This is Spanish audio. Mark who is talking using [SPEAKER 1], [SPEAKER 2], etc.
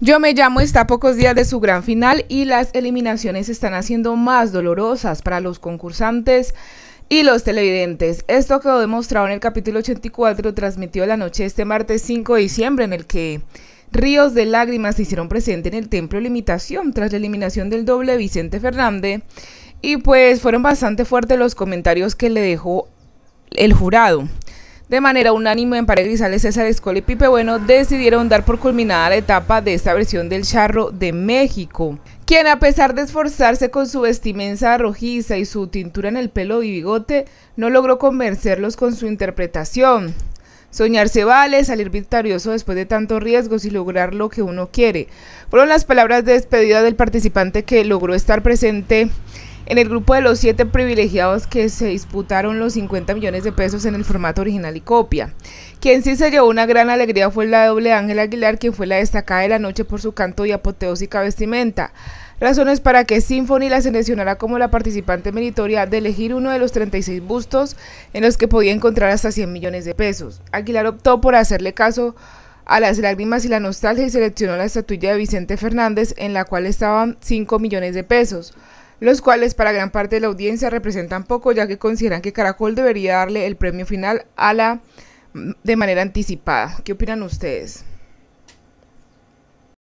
[SPEAKER 1] Yo me llamo, está a pocos días de su gran final y las eliminaciones se están haciendo más dolorosas para los concursantes y los televidentes. Esto quedó demostrado en el capítulo 84 transmitido la noche este martes 5 de diciembre en el que ríos de lágrimas se hicieron presente en el templo de limitación tras la eliminación del doble Vicente Fernández y pues fueron bastante fuertes los comentarios que le dejó el jurado. De manera unánime en Pared Grisales, César Escola y Pipe Bueno decidieron dar por culminada la etapa de esta versión del charro de México, quien a pesar de esforzarse con su vestimenta rojiza y su tintura en el pelo y bigote, no logró convencerlos con su interpretación. Soñarse vale, salir victorioso después de tantos riesgos y lograr lo que uno quiere. Fueron las palabras de despedida del participante que logró estar presente en el grupo de los siete privilegiados que se disputaron los 50 millones de pesos en el formato original y copia. Quien sí se llevó una gran alegría fue la doble Ángel Aguilar, quien fue la destacada de la noche por su canto y apoteósica vestimenta. Razones para que Symphony la seleccionara como la participante meritoria de elegir uno de los 36 bustos en los que podía encontrar hasta 100 millones de pesos. Aguilar optó por hacerle caso a las lágrimas y la nostalgia y seleccionó la estatuilla de Vicente Fernández en la cual estaban 5 millones de pesos los cuales para gran parte de la audiencia representan poco, ya que consideran que Caracol debería darle el premio final a la mm, de manera anticipada. ¿Qué opinan ustedes?